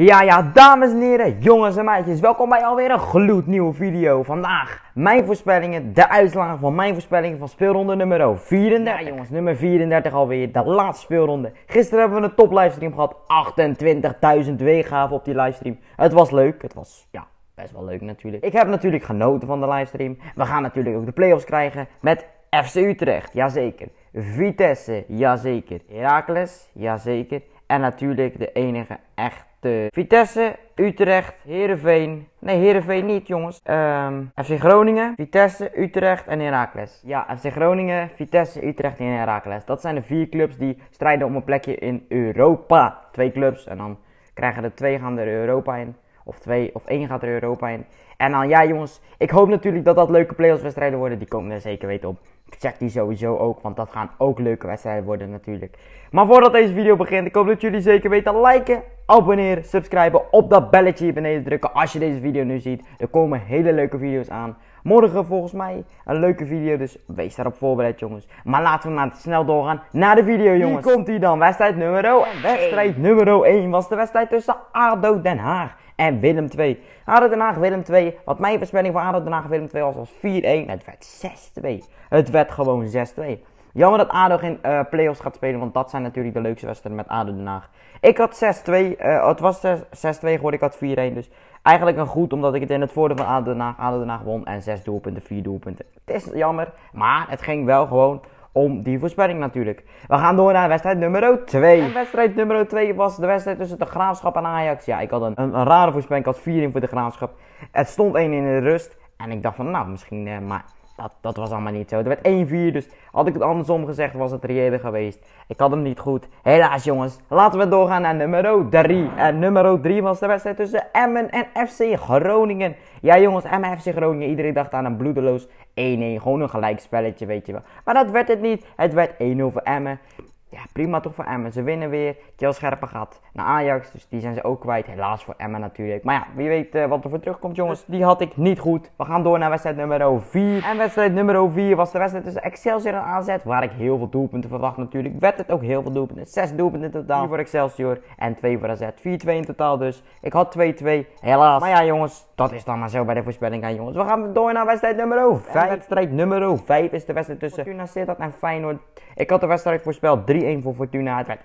Ja, ja, dames en heren, jongens en meisjes, welkom bij alweer een gloednieuwe video. Vandaag mijn voorspellingen, de uitslagen van mijn voorspellingen van speelronde nummer 34. Ja, jongens, nummer 34 alweer, de laatste speelronde. Gisteren hebben we een top livestream gehad, 28.000 weergaven op die livestream. Het was leuk, het was, ja, best wel leuk natuurlijk. Ik heb natuurlijk genoten van de livestream. We gaan natuurlijk ook de playoffs krijgen met FC Utrecht, jazeker. Vitesse, jazeker. Heracles, jazeker. En natuurlijk de enige echt de Vitesse, Utrecht, Heerenveen. Nee, Heerenveen niet, jongens. Um, ehm, FC Groningen, Vitesse, Utrecht en Heracles. Ja, FC Groningen, Vitesse, Utrecht en Heracles. Dat zijn de vier clubs die strijden om een plekje in Europa. Twee clubs en dan krijgen er twee gaan er Europa in. Of twee, of één gaat er Europa in. En dan, ja jongens, ik hoop natuurlijk dat dat leuke play-offs wedstrijden worden. Die komen er zeker weten op. Ik check die sowieso ook, want dat gaan ook leuke wedstrijden worden natuurlijk. Maar voordat deze video begint, ik hoop dat jullie zeker weten liken, abonneren, subscriben, op dat belletje hier beneden drukken als je deze video nu ziet. Er komen hele leuke video's aan. Morgen volgens mij een leuke video, dus wees daarop voorbereid jongens. Maar laten we maar snel doorgaan naar de video jongens. Hier komt hij dan, wedstrijd nummer 1. Wedstrijd nummer 1 was de wedstrijd tussen ADO Den Haag en Willem 2. ADO Den Haag, Willem 2. Wat mijn voorspelling voor ADO Den Haag, Willem 2 was, was 4-1. Het werd 6-2. Het werd gewoon 6-2. Jammer dat ADO geen uh, play-offs gaat spelen, want dat zijn natuurlijk de leukste wedstrijden met ADO Den Haag. Ik had 6-2, eh, het was 6-2 geworden, ik had 4-1. Dus eigenlijk een goed, omdat ik het in het voordeel van ADO Den Haag, ADO Den Haag won. En 6 doelpunten, 4 doelpunten. Het is jammer, maar het ging wel gewoon om die voorspelling natuurlijk. We gaan door naar wedstrijd nummer 2. wedstrijd nummer 2 was de wedstrijd tussen de Graafschap en Ajax. Ja, ik had een, een, rare voorspelling. Ik had 4 in voor de Graafschap. Het stond 1 in de rust. En ik dacht van, nou, misschien... Eh, maar dat, dat was allemaal niet zo. Er werd 1-4, dus had ik het andersom gezegd, was het reëler geweest. Ik had hem niet goed. Helaas jongens, laten we doorgaan naar nummer 3. En nummer 3 was de wedstrijd tussen Emmen en FC Groningen. Ja jongens, Emmen FC Groningen, iedereen dacht aan een bloedeloos 1-1. Gewoon een gelijkspelletje, weet je wel. Maar dat werd het niet. Het werd 1-0 voor Emmen. Ja, prima toch voor Emmen. Ze winnen weer. Kjell scherpe gaat naar Ajax. Dus die zijn ze ook kwijt. Helaas voor Emmen natuurlijk. Maar ja, wie weet eh, wat er voor terugkomt, jongens. Die had ik niet goed. We gaan door naar wedstrijd nummer 4. En wedstrijd nummer 4 was de wedstrijd tussen Excelsior en AZ. Waar ik heel veel doelpunten verwacht natuurlijk. Werd het ook heel veel doelpunten. 6 doelpunten in totaal. 4 voor Excelsior en 2 voor AZ. 4-2 in totaal dus. Ik had 2-2. Helaas. Maar ja, jongens. Dat is dan maar zo bij de voorspelling aan, jongens. We gaan door naar wedstrijd nummer 5. En wedstrijd nummer 5 is de wedstrijd tussen Fortuna Sittard en Feyenoord. Ik had de wedstrijd voorspeld 3 1 voor Fortuna. Het werd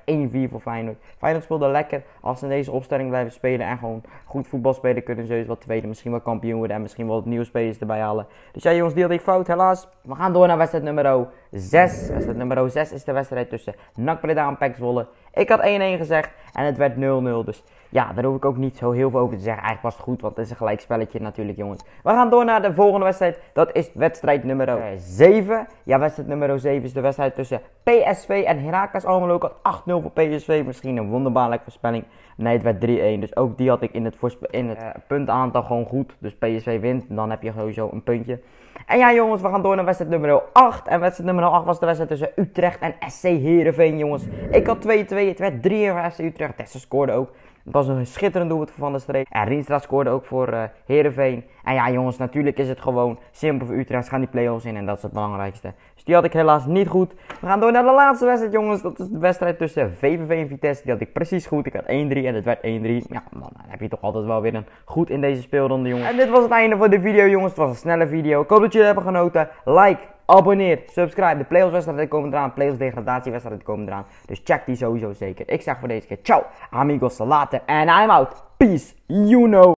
1-4 voor Feyenoord. Feyenoord speelde lekker. Als ze in deze opstelling blijven spelen en gewoon goed voetbal spelen, kunnen ze dus wat tweede. Misschien wel kampioen worden en misschien wel nieuwe spelers erbij halen. Dus ja, jongens, die had ik fout, helaas. We gaan door naar wedstrijd nummer 0. 6, wedstrijd nummer 6 is de wedstrijd tussen NAC Breda en PEC Zwolle. Ik had 1-1 gezegd en het werd 0-0. Dus ja, daar hoef ik ook niet zo heel veel over te zeggen. Eigenlijk was het goed, want het is een gelijkspelletje natuurlijk, jongens. We gaan door naar de volgende wedstrijd. Dat is wedstrijd nummer 7. Ja, wedstrijd nummer 7 is de wedstrijd tussen PSV en Herakles Almelo. Ik had 8-0 voor PSV. Misschien een wonderbaarlijke voorspelling. Nee, het werd 3-1. Dus ook die had ik in het, in het uh, puntaantal gewoon goed. Dus PSV wint. Dan heb je sowieso een puntje. En ja, jongens, we gaan door naar wedstrijd nummer 8. En wedstrijd nummer van was de wedstrijd tussen Utrecht en SC Heerenveen, jongens. Ik had 2-2, het werd 3 voor SC Utrecht. Het scoorde ook. Het was een schitterend doelpunt voor Van de Streek. En Rienstra scoorde ook voor uh, Heerenveen. En ja, jongens, natuurlijk is het gewoon simpel voor Utrecht. Ze gaan die play-offs in en dat is het belangrijkste. Dus die had ik helaas niet goed. We gaan door naar de laatste wedstrijd, jongens. Dat is de wedstrijd tussen VVV en Vitesse. Die had ik precies goed. Ik had 1-3 en het werd 1-3. Ja, man, dan heb je toch altijd wel weer een goed in deze speelronde, jongens. En dit was het einde van de video, jongens. Het was een snelle video. Ik hoop dat jullie hebben genoten. Like, Abonneer, subscribe. De playoffs wedstrijden komen eraan. Playoffs degradatiewedstrijden komen eraan. Dus check die sowieso zeker. Ik zeg voor deze keer ciao. Amigos, later. En I'm out. Peace. You know.